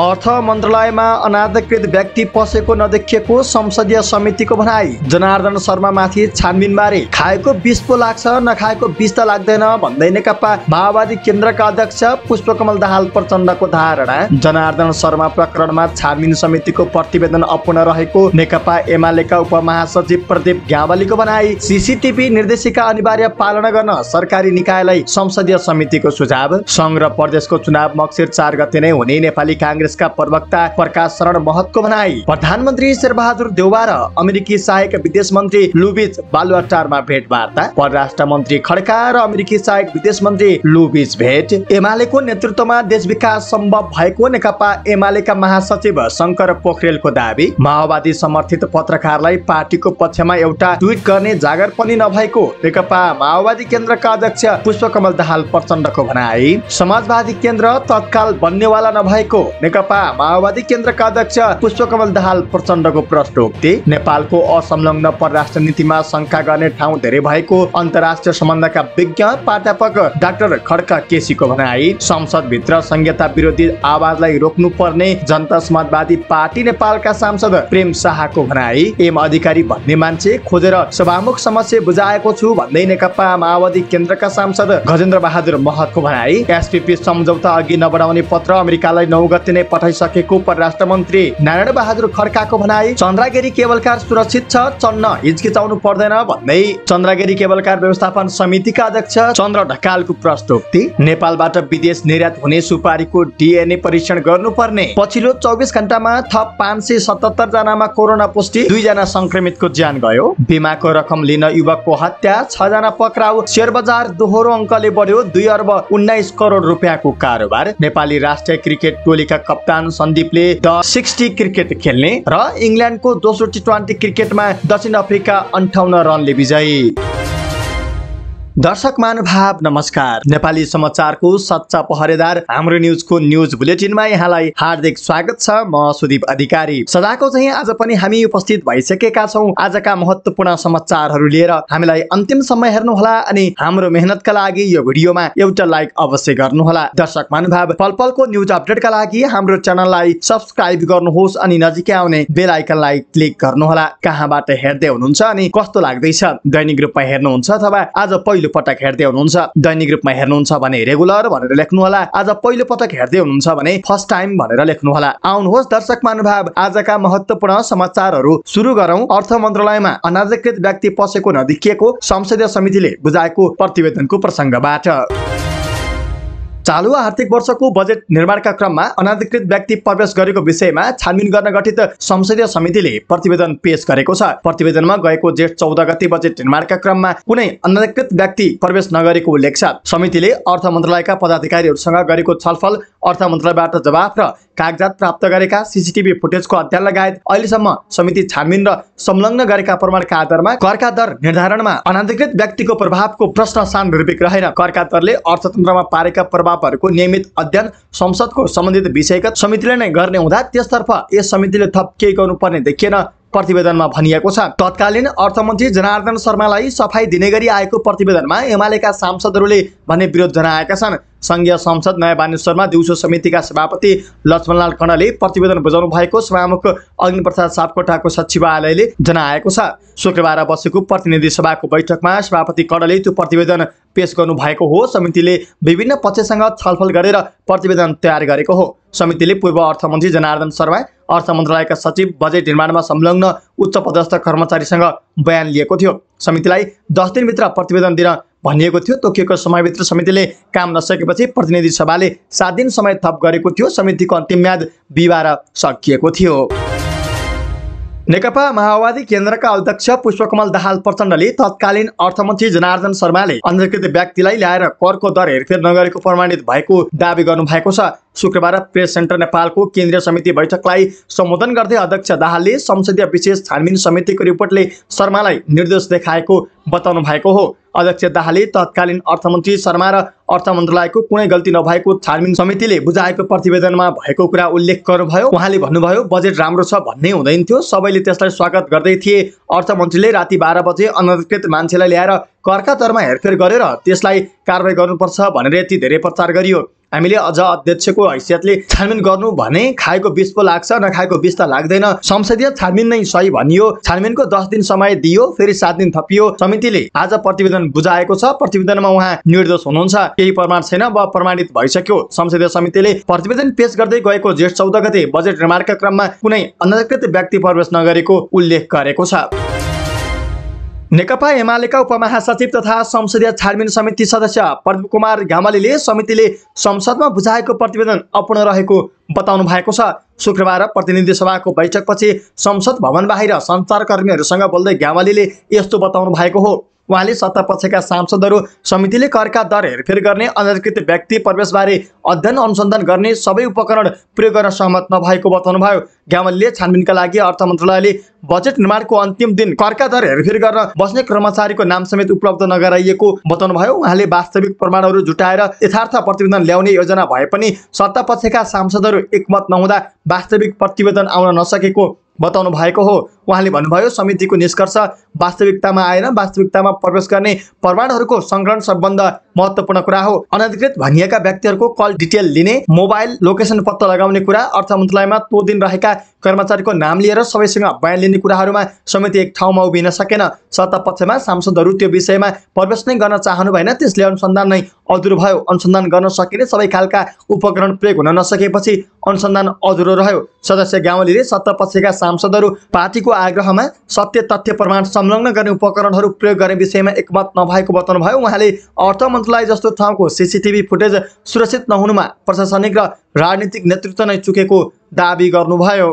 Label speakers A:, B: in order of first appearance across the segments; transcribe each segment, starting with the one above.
A: अर्थ मन्त्रालयमा अनाधिकृत व्यक्ति पसेको नदेखिएको संसदीय समितिको भनाई जनार्दन शर्मामाथि छानबिन बारे खाएको बिस पो लाग्छ नखाएको बिस त लाग्दैन भन्दै नेकपा माओवादी केन्द्रका अध्यक्ष पुष्पकमल दाहाल प्रचण्डको धारणा जनार्दन शर्मा प्रकरणमा छानबिन समितिको प्रतिवेदन अपूर्ण रहेको नेकपा एमालेका उपमहासचिव प्रदीप ग्यावालीको भनाई सिसिटिभी निर्देशिका अनिवार्य पालना गर्न सरकारी निकायलाई संसदीय समितिको सुझाव संघ र प्रदेशको चुनाव मक्सिर चार गते नै हुने नेपाली काङ्ग्रेस काङ्ग्रेसका प्रवक्ता प्रकाश शरण महतको भनाई प्रधानमन्त्री शेरबहादुर देउवा र अमेरिकी सहायक विदेश मन्त्री लुबिज बालुवाटारमा भेटवार्ता परराष्ट्र मन्त्री खड्का र अमेरिकी सहायक विदेश मन्त्री लुबिज भेट एमालेको नेतृत्वमा देश विकास सम्भव भएको नेकपा एमालेका महासचिव शङ्कर पोखरेलको दावी माओवादी समर्थित पत्रकारलाई पार्टीको पक्षमा एउटा ट्विट गर्ने जागर पनि नभएको नेकपा माओवादी केन्द्रका अध्यक्ष पुष्पकमल दाहाल प्रचण्डको भनाई समाजवादी केन्द्र तत्काल बन्नेवाला नभएको नेकपा नेकपा माओवादी केन्द्रका अध्यक्ष पुष्पकमल दाहाल प्रचण्डको प्रश्न प्रश्नोक्ति नेपालको असंलग्न परराष्ट्र नीतिमा शङ्का गर्ने ठाउँ धेरै भएको अन्तर्राष्ट्रिय सम्बन्धका विज्ञ प्राध्यापक डाक्टर खड्का केसीको भनाई संसदभित्र संहिता विरोधी आवाजलाई रोक्नु पर्ने जनता समाजवादी पार्टी नेपालका सांसद प्रेम शाहको भनाई एम अधिकारी भन्ने मान्छे खोजेर सभामुख समस्या बुझाएको छु भन्दै नेकपा माओवादी केन्द्रका सांसद गजेन्द्र बहादुर महतको भनाई एसपिपी सम्झौता अघि नबढाउने पत्र अमेरिकालाई नौ गते नै पठाइसकेको मन्त्री नारायण बहादुर खड्काको भनाई चन्द्रगिरी केबलकार कार सुरक्षित छ चन्न हिचकिचाउनु पर्दैन भन्दै चन्द्रगिरी केबलकार कार व्यवस्थापन समितिका अध्यक्ष चन्द्र ढकालको प्रस्तुति नेपालबाट विदेश निर्यात हुने सुपारीको डिएनए परीक्षण गर्नुपर्ने पछिल्लो चौबिस घन्टामा थप पाँच सय सतहत्तर जनामा कोरोना पुष्टि दुईजना संक्रमितको ज्यान गयो बिमाको रकम लिन युवकको हत्या छजना पक्राउ शेयर बजार दोहोरो अङ्कले बढ्यो दुई अर्ब उन्नाइस करोड रुपियाँको कारोबार नेपाली राष्ट्रिय क्रिकेट टोलीका कप्तान सन्दीपले द सिक्सटी क्रिकेट खेल्ने र इङ्ल्यान्डको दोस्रो टी ट्वेन्टी क्रिकेटमा दक्षिण अफ्रिका अन्ठाउन्न रनले विजयी दर्शक मानुभाव नमस्कार नेपाली समाचारको सच्चा पहरेदार हाम्रो न्युजको न्युज बुलेटिनमा यहाँलाई हार्दिक स्वागत छ म सुदीप अधिकारी सदाको चाहिँ आज पनि हामी उपस्थित भइसकेका छौँ आजका महत्त्वपूर्ण समाचारहरू लिएर हामीलाई अन्तिम अन्तिमसम्म हेर्नुहोला अनि हाम्रो मेहनतका लागि यो भिडियोमा एउटा लाइक अवश्य गर्नुहोला दर्शक महानुभाव पल पलको न्युज अपडेटका लागि हाम्रो च्यानललाई सब्सक्राइब गर्नुहोस् अनि नजिकै आउने बेल आइकनलाई क्लिक गर्नुहोला कहाँबाट हेर्दै हुनुहुन्छ अनि कस्तो लाग्दैछ दैनिक रूपमा हेर्नुहुन्छ अथवा आज पहिलो पहिलो पटक हेर्दै हुनुहुन्छ दैनिक रूपमा हेर्नुहुन्छ भने रेगुलर भनेर लेख्नु होला आज पहिलो पटक हेर्दै हुनुहुन्छ भने फर्स्ट टाइम भनेर लेख्नु होला आउनुहोस् दर्शक महानुभाव आजका महत्वपूर्ण समाचारहरू सुरु गरौँ अर्थ मन्त्रालयमा अनाधिकृत व्यक्ति पसेको नदेखिएको संसदीय समितिले बुझाएको प्रतिवेदनको प्रसङ्गबाट चालु आर्थिक वर्षको बजेट निर्माणका क्रममा अनाधिकृत व्यक्ति प्रवेश गरेको विषयमा छानबिन गर्न गठित संसदीय समितिले प्रतिवेदन पेश गरेको छ प्रतिवेदनमा गएको जेठ चौध गते बजेट निर्माणका क्रममा कुनै अनाधिकृत व्यक्ति प्रवेश नगरेको उल्लेख छ समितिले अर्थ मन्त्रालयका पदाधिकारीहरूसँग गरेको छलफल अर्थ मन्त्रालयबाट जवाफ र कागजात प्राप्त गरेका सिसिटिभी फुटेजको अध्ययन लगायत अहिलेसम्म समिति छानबिन र संलग्न गरेका प्रमाणका आधारमा करका दर निर्धारणमा अनाधिकृत व्यक्तिको प्रभावको प्रश्न रूपिक रहेन करका दरले अर्थतन्त्रमा पारेका प्रभाव थपहरूको नियमित अध्ययन संसदको सम्बन्धित विषयगत समितिले नै गर्ने हुँदा त्यसतर्फ यस समितिले थप केही गर्नुपर्ने देखिएन प्रतिवेदनमा भनिएको छ तत्कालीन अर्थमन्त्री जनार्दन शर्मालाई सफाई दिने गरी आएको प्रतिवेदनमा एमालेका सांसदहरूले भन्ने विरोध जनाएका छन् सङ्घीय संसद नयाँ बानेश्वरमा दिउँसो समितिका सभापति लक्ष्मणलाल कणले प्रतिवेदन बुझाउनु भएको सभामुख अग्निप्रसाद सापकोटाको सचिवालयले जनाएको छ शुक्रबार बसेको प्रतिनिधि सभाको बैठकमा सभापति कणले त्यो प्रतिवेदन पेश गर्नु भएको हो समितिले विभिन्न पक्षसँग छलफल गरेर प्रतिवेदन तयार गरेको हो समितिले पूर्व अर्थमन्त्री जनार्दन शर्मा अर्थ मन्त्रालयका सचिव बजेट निर्माणमा संलग्न उच्च पदस्थ कर्मचारीसँग बयान लिएको थियो समितिलाई दस दिनभित्र प्रतिवेदन दिन भनिएको थियो तोकिएको समयभित्र समितिले काम नसकेपछि प्रतिनिधि सभाले सात दिन समय थप गरेको थियो समितिको अन्तिम म्याद बिहिबार सकिएको थियो नेकपा माओवादी केन्द्रका अध्यक्ष पुष्पकमल दाहाल प्रचण्डले तत्कालीन अर्थमन्त्री जनार्दन शर्माले अन्धकृत व्यक्तिलाई ल्याएर करको दर हेरफेर नगरेको प्रमाणित भएको दावी गर्नुभएको छ शुक्रबार प्रेस सेन्टर नेपालको केन्द्रीय समिति बैठकलाई सम्बोधन गर्दै अध्यक्ष दाहालले संसदीय विशेष छानबिन समितिको रिपोर्टले शर्मालाई निर्देश देखाएको बताउनु भएको हो अध्यक्ष दाहालले तत्कालीन अर्थमन्त्री शर्मा र अर्थ मन्त्रालयको कुनै गल्ती नभएको छानबिन समितिले बुझाएको प्रतिवेदनमा भएको कुरा उल्लेख गर्नुभयो उहाँले भन्नुभयो बजेट राम्रो छ भन्ने हुँदैन थियो सबैले त्यसलाई स्वागत गर्दै थिए अर्थमन्त्रीले राति बाह्र बजे अनधिकृत मान्छेलाई ल्याएर करका दरमा हेरफेर गरेर त्यसलाई कारवाही गर्नुपर्छ भनेर यति धेरै प्रचार गरियो हामीले अझ अध्यक्षको हैसियतले छानबिन गर्नु भने खाएको विष पो लाग्छ नखाएको विष त लाग्दैन संसदीय छानबिन नै सही भनियो छानबिनको दस दिन समय दियो फेरि सात दिन थपियो समितिले आज प्रतिवेदन बुझाएको छ प्रतिवेदनमा उहाँ निर्दोष हुनुहुन्छ केही प्रमाण छैन वा प्रमाणित भइसक्यो संसदीय समितिले प्रतिवेदन पेश गर्दै गएको जेठ चौध गते बजेट निर्माणका क्रममा कुनै अनधिकृत व्यक्ति प्रवेश नगरेको उल्लेख गरेको छ नेकपा एमालेका उपमहासचिव तथा संसदीय छानबिन समिति सदस्य प्रदीप कुमार घामालीले समितिले संसदमा बुझाएको प्रतिवेदन अपूर्ण रहेको बताउनु भएको छ शुक्रबार प्रतिनिधि सभाको बैठकपछि संसद भवन बाहिर सञ्चारकर्मीहरूसँग बोल्दै घामालीले यस्तो बताउनु भएको हो उहाँले सत्तापक्षका सांसदहरू समितिले करका दर हेरफेर गर्ने अनधिकृत व्यक्ति प्रवेशबारे अध्ययन अनुसन्धान गर्ने सबै उपकरण प्रयोग गर्न सहमत नभएको बताउनुभयो ग्यामलले छानबिनका लागि अर्थ मन्त्रालयले बजेट निर्माणको अन्तिम दिन करका दर हेरफेर गर्न बस्ने कर्मचारीको नाम समेत उपलब्ध नगराइएको बताउनुभयो उहाँले वास्तविक प्रमाणहरू जुटाएर यथार्थ प्रतिवेदन ल्याउने योजना भए पनि सत्तापक्षका सांसदहरू एकमत नहुँदा वास्तविक प्रतिवेदन आउन नसकेको बताउनु भएको हो उहाँले भन्नुभयो समितिको निष्कर्ष वास्तविकतामा आएर वास्तविकतामा प्रवेश गर्ने प्रमाणहरूको सङ्कलन सम्बन्ध महत्त्वपूर्ण कुरा हो अनधिकृत भनिएका व्यक्तिहरूको कल डिटेल लिने मोबाइल लोकेसन पत्ता लगाउने कुरा अर्थ मन्त्रालयमा तो दिन रहेका कर्मचारीको नाम लिएर सबैसँग बयान लिने कुराहरूमा समिति एक ठाउँमा उभिन सकेन सत्तापक्षमा सांसदहरू त्यो विषयमा प्रवेश नै गर्न चाहनु भएन त्यसले अनुसन्धान नै अधुरो भयो अनुसन्धान गर्न सकिने सबै खालका उपकरण प्रयोग हुन नसकेपछि अनुसन्धान अधुरो रह्यो सदस्य सत्ता पक्षका सांसदहरू पार्टीको आग्रहमा सत्य तथ्य प्रमाण संलग्न गर्ने उपकरणहरू प्रयोग गर्ने विषयमा एकमत नभएको बताउनुभयो उहाँले अर्थ मन्त्रालय जस्तो ठाउँको सिसिटिभी फुटेज सुरक्षित नहुनुमा प्रशासनिक र राजनीतिक नेतृत्व नै चुकेको दावी गर्नुभयो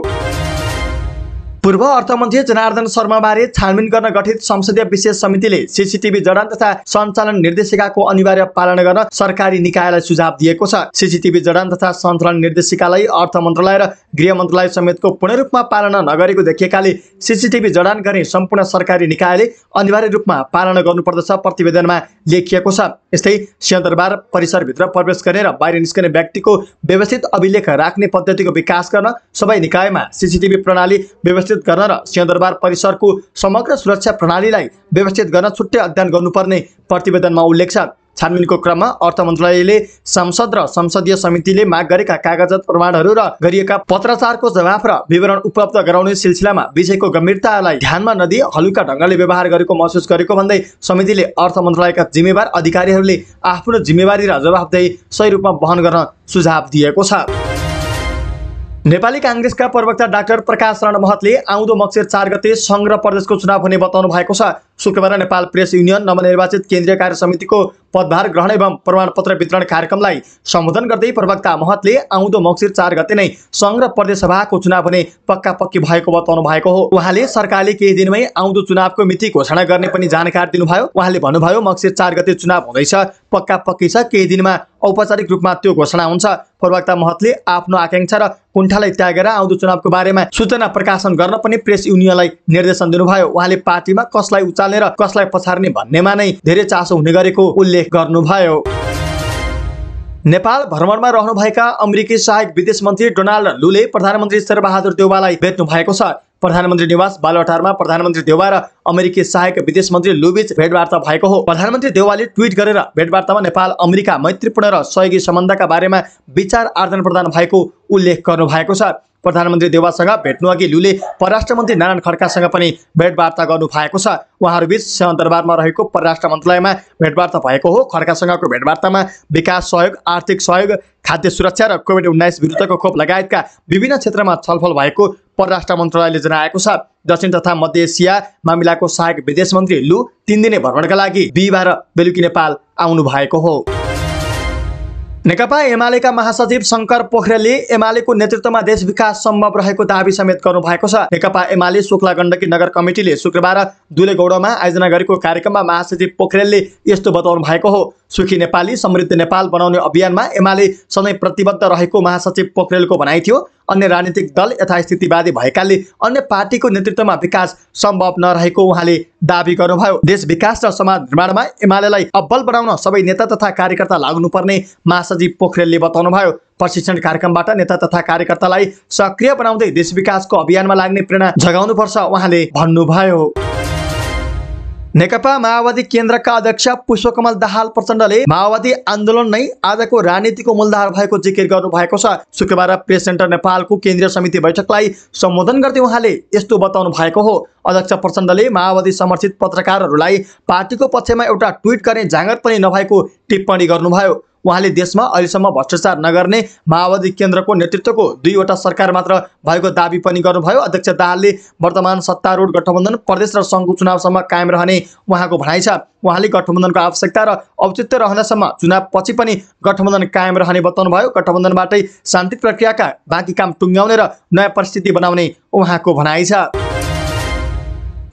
A: पूर्व अर्थमन्त्री जनार्दन शर्माबारे छानबिन गर्न गठित संसदीय विशेष समितिले सिसिटिभी जडान तथा सञ्चालन निर्देशिकाको अनिवार्य पालन गर्न सरकारी निकायलाई सुझाव दिएको छ सिसिटिभी जडान तथा सञ्चालन निर्देशिकालाई अर्थ मन्त्रालय र गृह मन्त्रालय समेतको पूर्ण रूपमा पालना नगरेको देखिएकाले सिसिटिभी जडान गर्ने सम्पूर्ण सरकारी निकायले अनिवार्य रूपमा पालना गर्नुपर्दछ प्रतिवेदनमा लेखिएको छ यस्तै सिंहदरबार परिसरभित्र प्रवेश गर्ने र बाहिर निस्कने व्यक्तिको व्यवस्थित अभिलेख राख्ने पद्धतिको विकास गर्न सबै निकायमा सिसिटिभी प्रणाली व्यवस्थित सुनिश्चित गर्न र सिंहदरबार परिसरको समग्र सुरक्षा प्रणालीलाई व्यवस्थित गर्न छुट्टै अध्ययन गर्नुपर्ने प्रतिवेदनमा उल्लेख छ छानबिनको क्रममा अर्थ मन्त्रालयले संसद र संसदीय समितिले माग गरेका कागजात प्रमाणहरू र गरिएका पत्राचारको जवाफ र विवरण उपलब्ध गराउने सिलसिलामा विषयको गम्भीरतालाई ध्यानमा नदिए हलुका ढङ्गले व्यवहार गरेको महसुस गरेको भन्दै समितिले अर्थ मन्त्रालयका जिम्मेवार अधिकारीहरूले आफ्नो जिम्मेवारी र जवाबदेही सही रूपमा वहन गर्न सुझाव दिएको छ नेपाली काङ्ग्रेसका प्रवक्ता डाक्टर प्रकाश शरण महतले आउँदो मक्सिर चार गते सङ्घ र प्रदेशको चुनाव हुने बताउनु भएको छ शुक्रबार नेपाल प्रेस युनियन नवनिर्वाचित केन्द्रीय कार्य समितिको पदभार ग्रहण एवं प्रमाणपत्र वितरण कार्यक्रमलाई सम्बोधन गर्दै प्रवक्ता महतले आउँदो मक्सिर चार गते नै सङ्घ र सभाको चुनाव हुने पक्का पक्की भएको बताउनु भएको हो उहाँले सरकारले केही दिनमै आउँदो चुनावको मिति घोषणा गर्ने पनि जानकारी दिनुभयो उहाँले भन्नुभयो मक्सिर चार गते चुनाव हुँदैछ पक्का पक्की छ केही दिनमा औपचारिक रूपमा त्यो घोषणा हुन्छ प्रवक्ता महतले आफ्नो आकाङ्क्षा र कुण्ठालाई त्यागेर आउँदो चुनावको बारेमा सूचना प्रकाशन गर्न पनि प्रेस युनियनलाई निर्देशन दिनुभयो उहाँले पार्टीमा कसलाई उचाल्ने र कसलाई पछार्ने भन्नेमा नै धेरै चासो हुने गरेको उल्लेख गर्नुभयो नेपाल भ्रमणमा रहनुभएका अमेरिकी सहायक विदेश मन्त्री डोनाल्ड लुले प्रधानमन्त्री शेरबहादुर देउवालाई भेट्नु भएको छ प्रधानमन्त्री निवास बालवाटारमा प्रधानमन्त्री देवा र अमेरिकी सहायक विदेश मन्त्री लुबिच भेटवार्ता भएको हो प्रधानमन्त्री देवाले ट्विट गरेर भेटवार्तामा नेपाल अमेरिका मैत्रीपूर्ण र सहयोगी सम्बन्धका बारेमा विचार आदान प्रदान भएको उल्लेख गर्नु भएको छ प्रधानमन्त्री देवासँग भेट्नु अघि लुले परराष्ट्र मन्त्री नारायण खड्कासँग पनि भेटवार्ता गर्नु भएको छ उहाँहरूबीच सेवादरबारमा रहेको परराष्ट्र मन्त्रालयमा भेटवार्ता भएको हो खड्कासँगको भेटवार्तामा विकास सहयोग आर्थिक सहयोग खाद्य सुरक्षा र कोभिड उन्नाइस विरुद्धको खोप लगायतका विभिन्न क्षेत्रमा छलफल भएको परराष्ट्र मन्त्रालयले जनाएको छ दक्षिण तथा मध्य एसिया मामिलाको सहायक विदेश मन्त्री लु तिन दिने भ्रमणका लागि बिहिबार बेलुकी नेपाल आउनु भएको हो नेकपा एमालेका महासचिव शङ्कर पोखरेलले एमालेको नेतृत्वमा देश विकास सम्भव रहेको दावी समेत गर्नुभएको छ नेकपा एमाले शुक्ला गण्डकी नगर कमिटीले शुक्रबार दुलेगौडमा आयोजना गरेको कार्यक्रममा महासचिव पोखरेलले यस्तो बताउनु भएको हो सुखी नेपाली समृद्ध नेपाल बनाउने अभियानमा एमाले सधैँ प्रतिबद्ध रहेको महासचिव पोखरेलको भनाइ थियो अन्य राजनीतिक दल यथास्थितिवादी भएकाले अन्य पार्टीको नेतृत्वमा विकास सम्भव नरहेको उहाँले दावी गर्नुभयो देश विकास र समाज निर्माणमा एमालेलाई अब्बल बनाउन सबै नेता तथा कार्यकर्ता लाग्नुपर्ने महासचिव पोखरेलले बताउनुभयो प्रशिक्षण कार्यक्रमबाट नेता तथा कार्यकर्तालाई सक्रिय बनाउँदै देश विकासको अभियानमा लाग्ने प्रेरणा जगाउनुपर्छ उहाँले भन्नुभयो नेकपा माओवादी केन्द्रका अध्यक्ष पुष्पकमल दाहाल प्रचण्डले माओवादी आन्दोलन नै आजको राजनीतिको मूलधार भएको जिकिर गर्नु भएको छ शुक्रबार प्रेस सेन्टर नेपालको केन्द्रीय समिति बैठकलाई सम्बोधन गर्दै उहाँले यस्तो बताउनु भएको हो अध्यक्ष प्रचण्डले माओवादी समर्थित पत्रकारहरूलाई पार्टीको पक्षमा एउटा ट्विट गर्ने जाँगर पनि नभएको टिप्पणी गर्नुभयो उहाँले देशमा अहिलेसम्म भ्रष्टाचार नगर्ने माओवादी केन्द्रको नेतृत्वको दुईवटा सरकार मात्र भएको दावी पनि गर्नुभयो अध्यक्ष दाहालले वर्तमान सत्तारूढ गठबन्धन प्रदेश र सङ्घको चुनावसम्म कायम रहने उहाँको भनाइ छ उहाँले गठबन्धनको आवश्यकता र औचित्य रहँदासम्म चुनावपछि पनि गठबन्धन कायम रहने बताउनुभयो गठबन्धनबाटै शान्ति प्रक्रियाका बाँकी काम टुङ्ग्याउने र नयाँ परिस्थिति बनाउने उहाँको भनाइ छ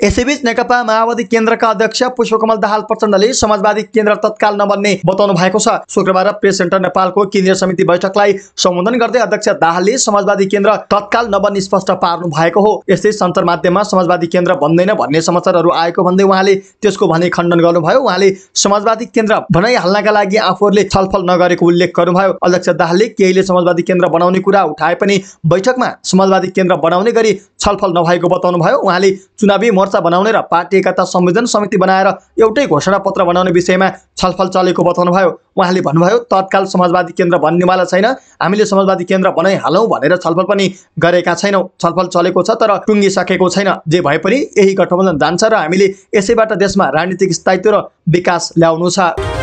A: यसैबीच नेकपा माओवादी केन्द्रका अध्यक्ष पुष्पकमल दाहाल प्रचण्डले समाजवादी केन्द्र तत्काल नबन्ने बताउनु भएको छ शुक्रबार प्रेस सेन्टर नेपालको केन्द्रीय समिति बैठकलाई सम्बोधन गर्दै अध्यक्ष दाहालले समाजवादी केन्द्र तत्काल नबन्ने स्पष्ट पार्नु भएको हो यस्तै सञ्चार माध्यममा समाजवादी केन्द्र बन्दैन भन्ने समाचारहरू आएको भन्दै उहाँले त्यसको भने खण्डन गर्नुभयो उहाँले समाजवादी केन्द्र बनाइहाल्नका लागि आफूहरूले छलफल नगरेको उल्लेख गर्नुभयो अध्यक्ष दाहालले केहीले समाजवादी केन्द्र बनाउने कुरा उठाए पनि बैठकमा समाजवादी केन्द्र बनाउने गरी छलफल नभएको बताउनुभयो उहाँले चुनावी मोर्चा मोर्चा बनाउने र पार्टी एकता संयोजन समिति बनाएर एउटै घोषणा पत्र बनाउने विषयमा छलफल चलेको बताउनु भयो उहाँले भन्नुभयो तत्काल समाजवादी केन्द्र भन्नेवाला छैन हामीले समाजवादी केन्द्र बनाइहालौँ भनेर छलफल पनि गरेका छैनौँ छलफल चलेको छ तर टुङ्गिसकेको छैन जे भए पनि यही गठबन्धन जान्छ र हामीले यसैबाट देशमा राजनीतिक स्थायित्व र विकास ल्याउनु छ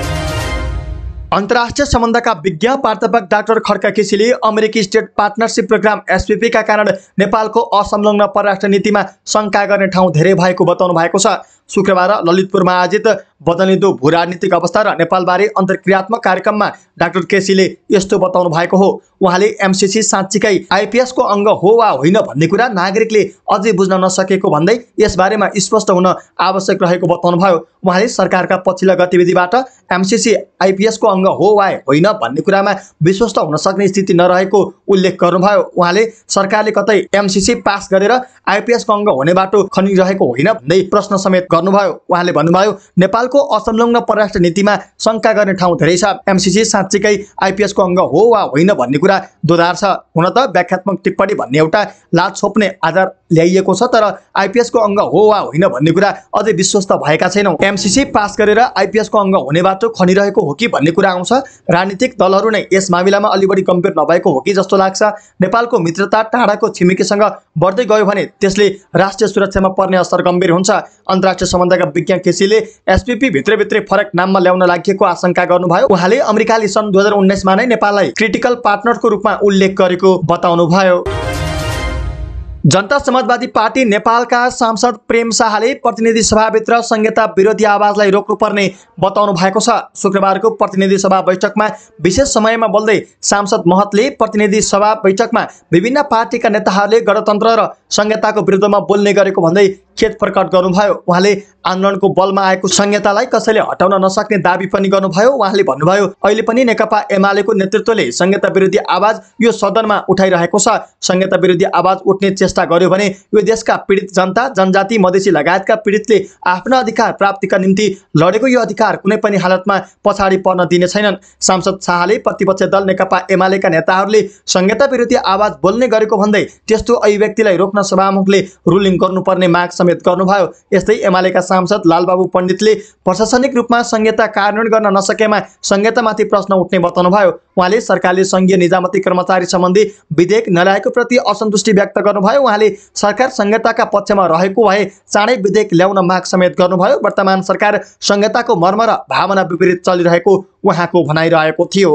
A: अन्तर्राष्ट्रिय सम्बन्धका विज्ञ प्राध्यापक डाक्टर खड्का केसीले अमेरिकी स्टेट पार्टनरसिप प्रोग्राम एसपिपीका कारण नेपालको असंलग्न परराष्ट्र नीतिमा शङ्का गर्ने ठाउँ धेरै भएको बताउनु भएको छ शुक्रबार ललितपुरमा आयोजित बदलिँदो भू राजनीतिक अवस्था र नेपालबारे अन्तर्क्रियात्मक कार्यक्रममा डाक्टर केसीले यस्तो बताउनु भएको हो उहाँले एमसिसी साँच्चीकै आइपिएसको अङ्ग हो वा होइन भन्ने कुरा नागरिकले अझै बुझ्न नसकेको भन्दै यसबारेमा स्पष्ट हुन आवश्यक रहेको बताउनुभयो उहाँले सरकारका पछिल्ला गतिविधिबाट एमसिसी आइपिएसको अङ्ग हो वा होइन भन्ने कुरामा विश्वस्त हुन सक्ने स्थिति नरहेको उल्लेख गर्नुभयो उहाँले सरकारले कतै एमसिसी पास गरेर आइपिएसको अङ्ग हुने बाटो खनिरहेको होइन भन्दै प्रश्न समेत गर्नुभयो उहाँले भन्नुभयो नेपालको असंलग्न परराष्ट्र नीतिमा शङ्का गर्ने ठाउँ धेरै छ एमसिसी साँच्चीकै आइपिएसको अङ्ग हो वा होइन भन्ने कुरा दोधार छ हुन त व्याख्यात्मक टिप्पणी भन्ने एउटा लाज छोप्ने आधार ल्याइएको छ तर आइपिएसको अङ्ग हो वा होइन भन्ने कुरा अझै विश्वस्त भएका छैनौँ एमसिसी पास गरेर आइपिएसको अङ्ग हुने बाटो खनिरहेको हो कि भन्ने कुरा आउँछ राजनीतिक दलहरू नै यस मामिलामा अलि बढी गम्भीर नभएको हो कि जस्तो लाग्छ नेपालको मित्रता टाढाको छिमेकीसँग बढ्दै गयो भने त्यसले राष्ट्रिय सुरक्षामा पर्ने असर गम्भीर हुन्छ अन्तर्राष्ट्रिय सम्बन्धका विज्ञ केसीले एसपिपी भित्रभित्रै फरक नाममा ल्याउन लागेको आशंका गर्नुभयो उहाँले अमेरिकाले सन् दुई हजार उन्नाइसमा नै नेपाललाई क्रिटिकल पार्टनरको रूपमा उल्लेख गरेको बताउनुभयो जनता समाजवादी पार्टी नेपालका सांसद प्रेम शाहले प्रतिनिधि सभाभित्र संहिता विरोधी आवाजलाई रोक्नुपर्ने बताउनु भएको छ शुक्रबारको प्रतिनिधि सभा बैठकमा विशेष समयमा बोल्दै सांसद महतले प्रतिनिधि सभा बैठकमा विभिन्न पार्टीका नेताहरूले गणतन्त्र र संहिताको विरुद्धमा बोल्ने गरेको भन्दै खेद प्रकट गर्नुभयो उहाँले आन्दोलनको बलमा आएको संहितालाई कसैले हटाउन नसक्ने दावी पनि गर्नुभयो उहाँले भन्नुभयो अहिले पनि नेकपा एमालेको नेतृत्वले संहिता विरोधी आवाज यो सदनमा उठाइरहेको छ संहिता विरोधी आवाज उठ्ने चेष्टा गर्यो भने यो देशका पीडित जनता जनजाति मधेसी लगायतका पीडितले आफ्नो अधिकार प्राप्तिका निम्ति लडेको यो अधिकार कुनै पनि हालतमा पछाडि पर्न दिने छैनन् सांसद शाहले प्रतिपक्ष दल नेकपा एमालेका नेताहरूले संहिता विरोधी आवाज बोल्ने गरेको भन्दै त्यस्तो अभिव्यक्तिलाई रोक्न सभामुखले रुलिङ गर्नुपर्ने माग समेत समेत गर्नुभयो यस्तै एमालेका सांसद लालबाबु पण्डितले प्रशासनिक रूपमा संहिता कार्यान्वयन गर्न नसकेमा संहितामाथि प्रश्न उठ्ने बताउनुभयो उहाँले सरकारले सङ्घीय निजामती कर्मचारी सम्बन्धी विधेयक नल्याएको प्रति असन्तुष्टि व्यक्त गर्नुभयो उहाँले सरकार संहिताका पक्षमा रहेको भए चाँडै विधेयक ल्याउन माग समेत गर्नुभयो वर्तमान सरकार संहिताको मर्म र भावना विपरीत चलिरहेको उहाँको भनाइरहेको थियो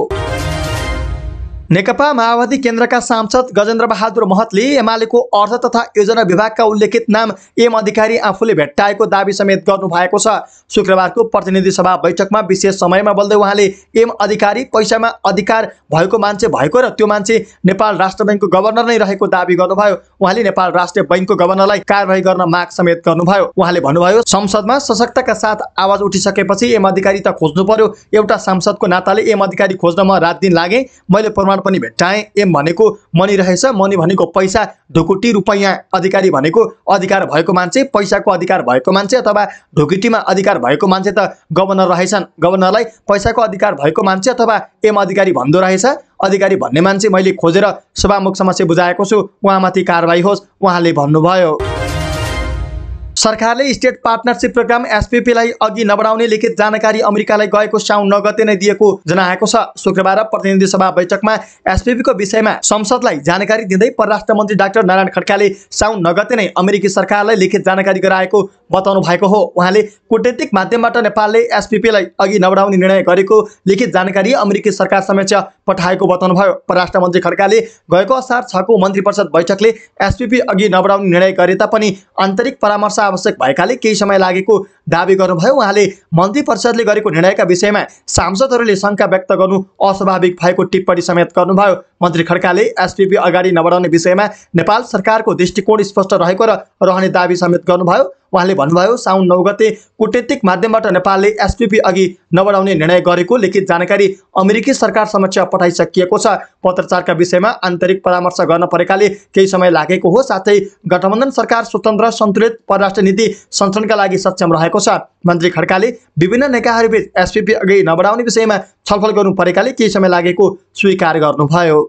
A: नेकपा माओवादी केन्द्रका सांसद गजेन्द्र बहादुर महतले एमालेको अर्थ तथा योजना विभागका उल्लेखित नाम एम अधिकारी आफूले भेट्टाएको दावी समेत गर्नु भएको छ शुक्रबारको प्रतिनिधि सभा बैठकमा विशेष समयमा बोल्दै उहाँले एम अधिकारी पैसामा अधिकार भएको मान्छे भएको र त्यो मान्छे नेपाल राष्ट्र ब्याङ्कको गभर्नर नै रहेको दावी गर्नुभयो उहाँले नेपाल राष्ट्र बैङ्कको गभर्नरलाई कारवाही गर्न माग समेत गर्नुभयो उहाँले भन्नुभयो संसदमा सशक्तका साथ आवाज उठिसकेपछि एम अधिकारी त खोज्नु पर्यो एउटा सांसदको नाताले एम अधिकारी खोज्न म रात दिन लागे मैले प्रमाण पनि भेट्टाएँ एम भनेको मनी रहेछ मनी भनेको पैसा ढुकुटी रुपैयाँ अधिकारी भनेको अधिकार भएको मान्छे पैसाको अधिकार भएको मान्छे अथवा ढुकुटीमा अधिकार भएको मान्छे त गभर्नर रहेछन् गभर्नरलाई पैसाको अधिकार भएको मान्छे अथवा एम अधिकारी भन्दो रहेछ अधिकारी भन्ने मान्छे मैले खोजेर सभामुख समस्या बुझाएको छु उहाँमाथि कारवाही होस् उहाँले भन्नुभयो सरकारले स्टेट पार्टनरसिप प्रोग्राम एसपिपीलाई अघि नबढाउने लिखित जानकारी अमेरिकालाई गएको साउन नगते नै दिएको जनाएको छ शुक्रबार प्रतिनिधि सभा बैठकमा एसपिपीको विषयमा संसदलाई जानकारी दिँदै परराष्ट्र मन्त्री डाक्टर नारायण खड्काले साउन नगते नै अमेरिकी सरकारलाई लिखित जानकारी गराएको बताउनु भएको हो उहाँले कुटनीतिक माध्यमबाट नेपालले एसपिपीलाई अघि नबढाउने निर्णय गरेको लिखित जानकारी अमेरिकी सरकार समक्ष पठाएको बताउनुभयो परराष्ट्र मन्त्री खड्काले गएको असार छको मन्त्री परिषद बैठकले एसपिपी अघि नबढाउने निर्णय गरे तापनि आन्तरिक परामर्श आवश्यक भएकाले केही समय लागेको दावी गर्नुभयो उहाँले मन्त्री परिषदले गरेको निर्णयका विषयमा सांसदहरूले शङ्का व्यक्त गर्नु अस्वाभाविक भएको टिप्पणी समेत गर्नुभयो मन्त्री खड्काले एसपिपी अगाडि नबढाउने विषयमा नेपाल सरकारको दृष्टिकोण स्पष्ट रहेको र रहने दावी समेत गर्नुभयो उहाँले भन्नुभयो साउन नौ गते कुटनीतिक माध्यमबाट नेपालले एसपिपी अघि नबढाउने निर्णय गरेको लिखित जानकारी अमेरिकी सरकार समक्ष पठाइसकिएको छ पत्रचारका विषयमा आन्तरिक परामर्श गर्न परेकाले केही समय लागेको हो साथै गठबन्धन सरकार स्वतन्त्र सन्तुलित परराष्ट्र नीति सञ्चालनका लागि सक्षम रहेको भएको छ मन्त्री खड्काले विभिन्न निकायहरूबीच एसपिपी अघि नबढाउने विषयमा छलफल गर्नु परेकाले केही समय लागेको स्वीकार गर्नुभयो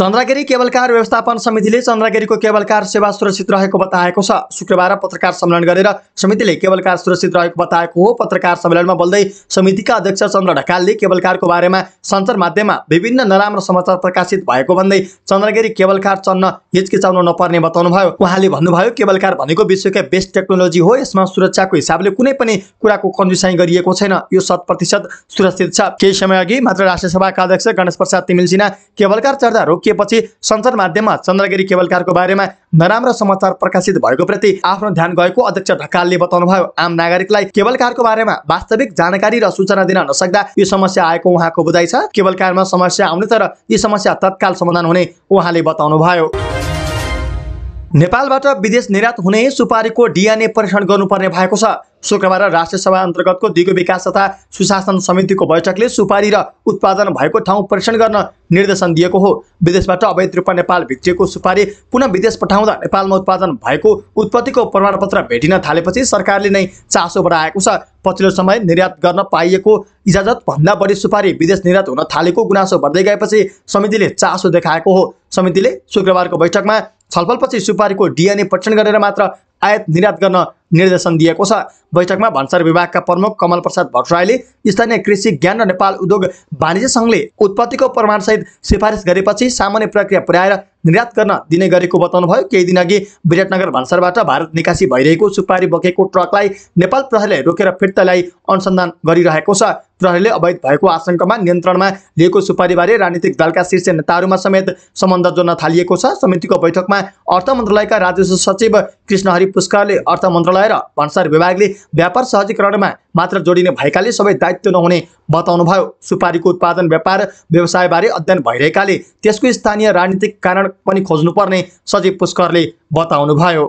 A: चन्द्रगिरी केबलकार व्यवस्थापन समितिले चन्द्रगिरीको केबलकार सेवा सुरक्षित रहेको बताएको छ शुक्रबार पत्रकार सम्मेलन गरेर समितिले केबलकार सुरक्षित रहेको बताएको हो पत्रकार सम्मेलनमा बोल्दै समितिका अध्यक्ष चन्द्र ढकालले केबलकारको बारेमा सञ्चार माध्यममा विभिन्न नराम्रो समाचार प्रकाशित भएको भन्दै चन्द्रगिरी केबलकार चन्न हिचकिचाउन नपर्ने बताउनुभयो उहाँले भन्नुभयो केबलकार भनेको विश्वकै बेस्ट टेक्नोलोजी हो यसमा सुरक्षाको हिसाबले कुनै पनि कुराको कन्जुसाई गरिएको छैन यो शत प्रतिशत सुरक्षित छ केही समय अघि मात्र राष्ट्रिय सभाका अध्यक्ष गणेश प्रसाद तिमिल सिन्हा केबलकार चर्चा रोकिएपछि सञ्चार माध्यममा चन्द्रगिरी केवलकारको बारेमा नराम्रो समाचार प्रकाशित भएको प्रति आफ्नो ध्यान गएको अध्यक्ष ढकालले बताउनुभयो आम नागरिकलाई केवलकारको बारेमा वास्तविक जानकारी र सूचना दिन नसक्दा यो समस्या आएको उहाँको बुझाइ छ केवलकारमा समस्या आउने तर यी समस्या तत्काल समाधान हुने उहाँले बताउनुभयो नेपालबाट विदेश निर्यात हुने सुपारीको डिएनए परीक्षण गर्नुपर्ने भएको छ शुक्रबार राष्ट्रिय सभा अन्तर्गतको दिगो विकास तथा सुशासन समितिको बैठकले सुपारी र उत्पादन भएको ठाउँ परीक्षण गर्न निर्देशन दिएको हो विदेशबाट अवैध रूपमा नेपाल भित्रिएको सुपारी पुनः विदेश पठाउँदा नेपालमा उत्पादन भएको उत्पत्तिको प्रमाणपत्र भेटिन थालेपछि सरकारले नै चासो बढाएको छ पछिल्लो समय निर्यात गर्न पाइएको इजाजतभन्दा बढी सुपारी विदेश निर्यात हुन थालेको गुनासो बढ्दै गएपछि समितिले चासो देखाएको हो समितिले शुक्रबारको बैठकमा छलफलपछि सुपारीको डिएनए परीक्षण गरेर मात्र आयात निर्यात गर्न निर्देशन दिएको छ बैठकमा भन्सार विभागका प्रमुख कमल प्रसाद भट्टराईले स्थानीय कृषि ज्ञान र नेपाल उद्योग वाणिज्य सङ्घले उत्पत्तिको प्रमाणसहित सिफारिस गरेपछि सामान्य प्रक्रिया पुर्याएर निर्यात गर्न दिने गरेको बताउनुभयो केही दिन अघि विराटनगर भन्सारबाट भारत निकासी भइरहेको सुपारी बोकेको ट्रकलाई नेपाल प्रहरीले रोकेर फिर्ता अनुसन्धान गरिरहेको छ प्रहरीले अवैध भएको आशंकामा नियन्त्रणमा लिएको सुपारीबारे राजनीतिक दलका शीर्ष नेताहरूमा समेत सम्बन्ध जोड्न थालिएको छ समितिको बैठकमा अर्थ मन्त्रालयका राजस्व सचिव कृष्णहरि पुरस्कारले अर्थ मन्त्रालय र भन्सार विभागले व्यापार सहजीकरणमा मात्र जोडिने भएकाले सबै दायित्व नहुने बताउनुभयो सुपारीको उत्पादन व्यापार व्यवसायबारे अध्ययन भइरहेकाले त्यसको स्थानीय राजनीतिक कारण पनि खोज्नुपर्ने सचिव पुष्करले बताउनुभयो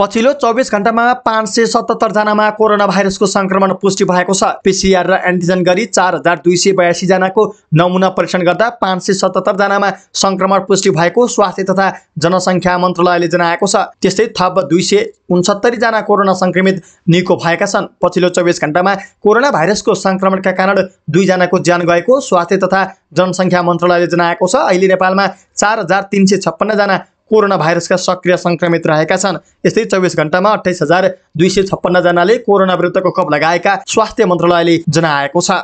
A: पछिल्लो चौबिस घण्टामा पाँच सय सतहत्तर जनामा कोरोना भाइरसको संक्रमण पुष्टि भएको छ पिसिआर र एन्टिजन गरी चार हजार दुई सय बयासी जनाको नमुना परीक्षण गर्दा पाँच सय सतहत्तर जनामा संक्रमण पुष्टि भएको स्वास्थ्य तथा जनसङ्ख्या मन्त्रालयले जनाएको छ त्यस्तै थप दुई सय जना कोरोना संक्रमित निको भएका छन् पछिल्लो चौबिस घण्टामा कोरोना भाइरसको संक्रमणका कारण दुईजनाको ज्यान गएको स्वास्थ्य तथा जनसङ्ख्या मन्त्रालयले जनाएको छ अहिले नेपालमा चार हजार तिन सय छप्पन्नजना कोरोना भाइरसका सक्रिय संक्रमित रहेका छन् यस्तै चौबिस घण्टामा अठाइस हजार दुई सय छप्पन्नजनाले कोरोना विरुद्धको खोप लगाएका स्वास्थ्य मन्त्रालयले जनाएको छ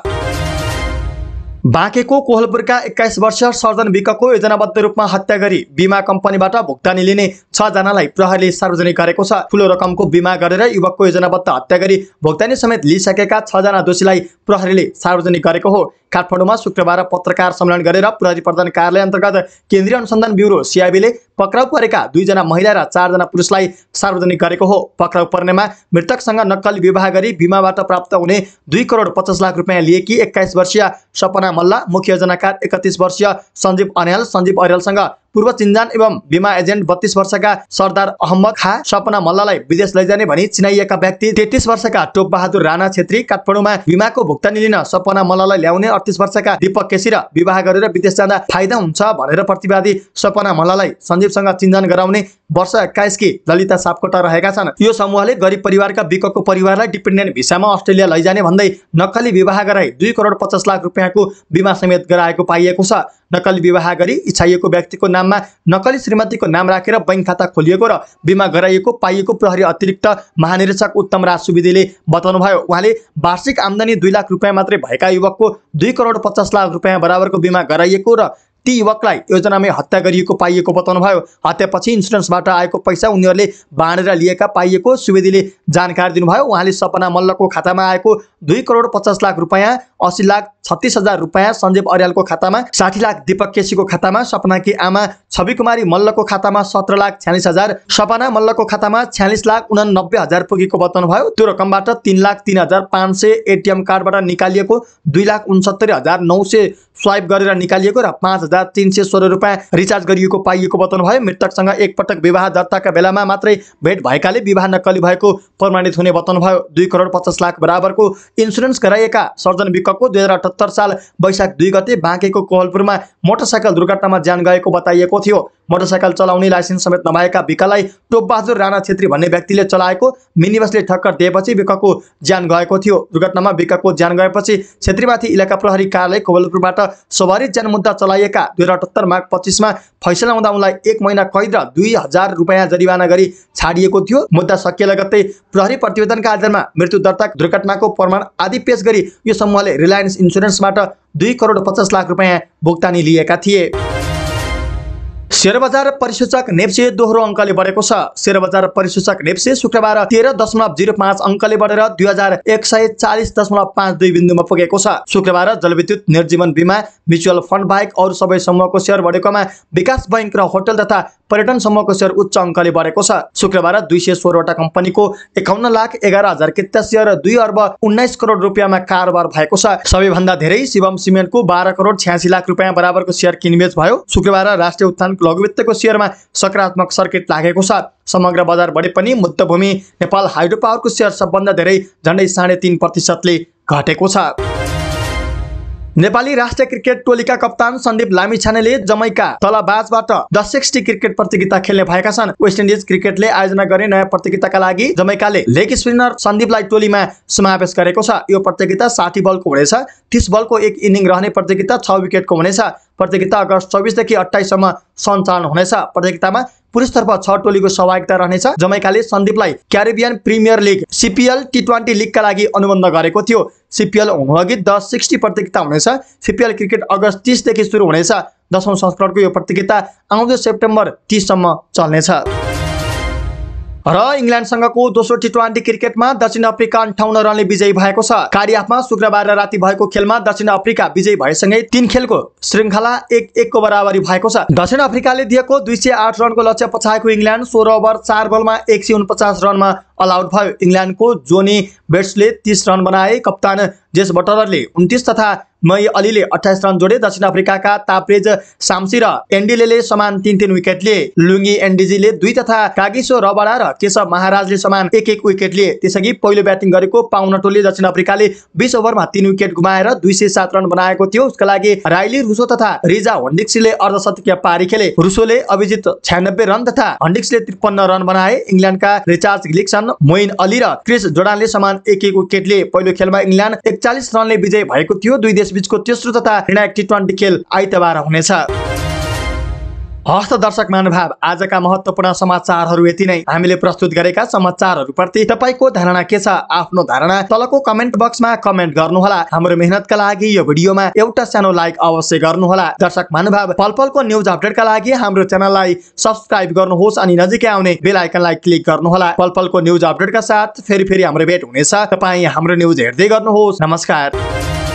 A: बाँकेको कोहलपुरका एक्काइस वर्ष सर्जन विकको योजनाबद्ध रूपमा हत्या गरी बिमा कम्पनीबाट भुक्तानी लिने छजनालाई प्रहरीले सार्वजनिक गरेको छ ठुलो रकमको बिमा गरेर युवकको योजनाबद्ध हत्या गरी भुक्तानी समेत लिइसकेका छजना दोषीलाई प्रहरीले सार्वजनिक गरेको हो काठमाडौँमा शुक्रबार पत्रकार सम्मेलन गरेर प्रहरी प्रधान कार्यालय अन्तर्गत केन्द्रीय अनुसन्धान ब्युरो सिआइबीले पक्राउ परेका दुईजना महिला र चारजना पुरुषलाई सार्वजनिक गरेको हो पक्राउ पर्नेमा मृतकसँग नक्कली विवाह गरी बिमाबाट प्राप्त हुने दुई करोड पचास लाख रुपियाँ लिएकी एक्काइस वर्षीय सपना मल्ला मुख्य योजनाकार एकतिस वर्षीय सञ्जीव अन्याल सञ्जीव अर्यालसँग पूर्व चिन्जान एवं बिमा एजेन्ट बत्तीस वर्षका सरदार अहमद खा सपना मल्ललाई विदेश लैजाने भनी चिनाइएका व्यक्ति तेत्तिस वर्षका टोप बहादुर राणा छेत्री काठमाडौँमा बिमाको भुक्तानी लिन सपना मल्ललाई ल्याउने अडतिस वर्षका दीपक केसी र विवाह गरेर विदेश जाँदा फाइदा हुन्छ भनेर प्रतिवादी सपना मल्ललाई सञ्जीवसँग चिन्जान गराउने वर्ष एक्काइसकी ललिता सापकोटा रहेका छन् यो समूहले गरिब परिवारका विकको परिवारलाई डिपेन्डेन्ट भिसामा अस्ट्रेलिया लैजाने भन्दै नक्कली विवाह गराई दुई करोड पचास लाख रुपियाँको बिमा समेत गराएको पाइएको छ नकली विवाह गरी इच्छाइएको व्यक्तिको नाममा नकली श्रीमतीको नाम राखेर रा बैङ्क खाता खोलिएको र बिमा गराइएको पाइएको प्रहरी अतिरिक्त महानिरीक्षक उत्तम राज सुविदेले बताउनुभयो उहाँले वार्षिक आम्दानी दुई लाख रुपियाँ मात्रै भएका युवकको दुई करोड पचास लाख रुपियाँ बराबरको बिमा गराइएको र ती युवकलाई योजनामै हत्या गरिएको पाइएको बताउनुभयो हत्यापछि इन्सुरेन्सबाट आएको पैसा उनीहरूले बाँडेर लिएका पाइएको सुवेदीले जानकारी दिनुभयो उहाँले सपना मल्लको खातामा आएको दुई करोड पचास लाख रुपियाँ असी लाख छत्तिस हजार रुपियाँ सञ्जीव अर्यालको खातामा साठी लाख दीपक केसीको खातामा सपनाकी आमा छवि कुमारी मल्लको खातामा सत्र लाख छ्यालिस हजार सपना मल्लको खातामा छ्यालिस लाख उनानब्बे हजार पुगेको भयो त्यो रकमबाट तिन लाख तिन हजार पाँच सय एटिएम कार्डबाट निकालिएको दुई लाख उन्सत्तरी हजार नौ सय स्वाइप गरेर निकालिएको र पाँच हजार हजार तिन सय सोह्र रुपियाँ रिचार्ज गरिएको पाइएको बताउनु भयो मृतकसँग एकपटक विवाह दर्ताका बेलामा मात्रै भेट भएकाले विवाह नक्कली भएको प्रमाणित हुने भयो दुई करोड पचास लाख बराबरको इन्सुरेन्स गराइएका सर्जन विकको दुई हजार अठहत्तर साल वैशाख दुई गते बाँकेको कोहलपुरमा मोटरसाइकल दुर्घटनामा ज्यान गएको बताइएको थियो मोटरसाइकल चलाउने लाइसेन्स समेत नभएका विकलाई टोपबहादुर राणा छेत्री भन्ने व्यक्तिले चलाएको मिनिबसले ठक्कर दिएपछि विकको ज्यान गएको थियो दुर्घटनामा विकको ज्यान गएपछि छेत्रीमाथि इलाका प्रहरी कार्यालय कोवलपुरबाट सवारी ज्यान मुद्दा चलाइएका दुई हजार अठहत्तर माघ पच्चिसमा फैसला हुँदा उनलाई एक महिना कैद र दुई हजार रुपियाँ जरिवाना गरी छाडिएको थियो मुद्दा सकिए लगत्तै प्रहरी प्रतिवेदनका आधारमा मृत्यु दर्ता दुर्घटनाको प्रमाण आदि पेश गरी यो समूहले रिलायन्स इन्सुरेन्सबाट दुई करोड पचास लाख रुपियाँ भुक्तानी लिएका थिए शेयर बजार परिसूचक नेप्से दोहोरो अङ्कले बढेको छ शेयर बजार परिसूचक नेप्से शुक्रबार तेह्र दशमलव जिरो पाँच अङ्कले बढेर दुई हजार एक सय चालिस दशमलव पाँच दुई बिन्दुमा पुगेको छ शुक्रबार जलविद्युत निर्जीवन बिमा म्युचुअल फन्ड बाहेक अरू सबै समूहको शेयर बढेकोमा विकास बैङ्क र होटल तथा पर्यटन समूहको सेयर उच्च अङ्कले बढेको छ शुक्रबार दुई सय सोह्रवटा कम्पनीको एकाउन्न लाख एघार हजार कितासी र दुई अर्ब उन्नाइस करोड रुपियाँमा कारोबार भएको छ सबैभन्दा धेरै शिवम सिमेन्टको बाह्र करोड छ्यासी लाख रुपियाँ बराबरको सेयर किनबेच भयो शुक्रबार राष्ट्रिय उत्थान लघुवित्तको सेयरमा सकारात्मक सर्किट लागेको छ समग्र बजार बढे पनि मुद्दभूमि नेपाल हाइड्रो पावरको सेयर सबभन्दा धेरै झन्डै साढे तिन प्रतिशतले घटेको छ नेपाली राष्ट्रिय क्रिकेट टोलीका कप्तान सन्दीप लामिछानेले जमैका तलाबाजबाट द सिक्सटी क्रिकेट प्रतियोगिता खेल्ने भएका छन् वेस्ट इन्डिज क्रिकेटले आयोजना गर्ने नयाँ प्रतियोगिताका लागि जमैकाले लेग स्पिनर सन्दीपलाई टोलीमा समावेश गरेको छ यो प्रतियोगिता साठी बलको हुनेछ तिस बलको एक इनिङ रहने प्रतियोगिता छ विकेटको हुनेछ प्रतियोगिता अगस्त चौबिसदेखि अठाइससम्म सञ्चालन हुनेछ प्रतियोगितामा पुरुषतर्फ छ टोलीको सहभागिता रहनेछ जमैकाले सन्दीपलाई Caribbean premier league CPL T twenty लिगका लागि अनुबन्ध गरेको थियो सिपिएल हुनुअघि द सिक्सटी प्रतियोगिता हुनेछ सिपिएल क्रिकेट अगस्त तिसदेखि सुरु हुनेछ दसौँ संस्करणको यो प्रतियोगिता आउँदो सेप्टेम्बर तिससम्म चल्नेछ र इङ्ल्यान्डसँगको दोस्रो टी ट्वेन्टी क्रिकेटमा दक्षिण अफ्रिका अन्ठाउन्न रनले विजयी भएको छ कार्यमा शुक्रबार राति भएको खेलमा दक्षिण अफ्रिका विजयी भएसँगै तीन खेलको श्रृङ्खला एक एकको बराबरी भएको छ दक्षिण अफ्रिकाले दिएको दुई सय आठ रनको लक्ष्य पछाएको इङ्ल्यान्ड सोह्र ओभर चार बलमा एक सय उनपचास रनमा अल आउट भयो इङ्ल्यान्डको जोनी बेट्सले तिस रन बनाए कप्तान जेस बटलरले उन्तिस तथा मै अलीले अठाइस रन जोडे दक्षिण अफ्रिकाका ताप्रेज सामसी र एन्डिले समान तिन तिन विकेट लिए लुङ्गी एन्डिजीले दुई तथा कागिसो रबडा र केशव महाराजले समान एक एक विकेट लिए त्यसअघि पहिलो ब्याटिङ गरेको पाउनटोले दक्षिण अफ्रिकाले बिस ओभरमा तिन विकेट गुमाएर दुई सय सात रन बनाएको थियो उसका लागि राईली रुसो तथा रिजा हन्डिक्सीले अर्धशतकीय पारी खेले रुसोले अभिजित छ्यानब्बे रन तथा हन्डिक्सले त्रिपन्न रन बनाए इङ्ल्यान्डका रिचार्ज ग्लिक्सन मोइन अली र क्रिस जोडानले समान एक एक विकेटले पहिलो खेलमा इङ्ल्यान्ड एकचालिस रनले विजय भएको थियो दुई देश देशबीचको तेस्रो तथा निर्णायक टी ट्वेन्टी खेल आइतबार हुनेछ हस्त दर्शक महानुभाव आजका महत्त्वपूर्ण समाचारहरू यति नै हामीले प्रस्तुत गरेका समाचारहरू प्रति तपाईँको धारणा के छ आफ्नो धारणा तलको कमेन्ट बक्समा कमेन्ट गर्नुहोला हाम्रो मेहनतका लागि यो भिडियोमा एउटा सानो लाइक अवश्य गर्नुहोला दर्शक महानुभाव पलपलको न्युज अपडेटका लागि हाम्रो च्यानललाई सब्सक्राइब गर्नुहोस् अनि नजिकै आउने बेल आइकनलाई क्लिक गर्नुहोला पलपलको न्युज अपडेटका साथ फेरि फेरि हाम्रो भेट हुनेछ तपाईँ हाम्रो न्युज हेर्दै गर्नुहोस् नमस्कार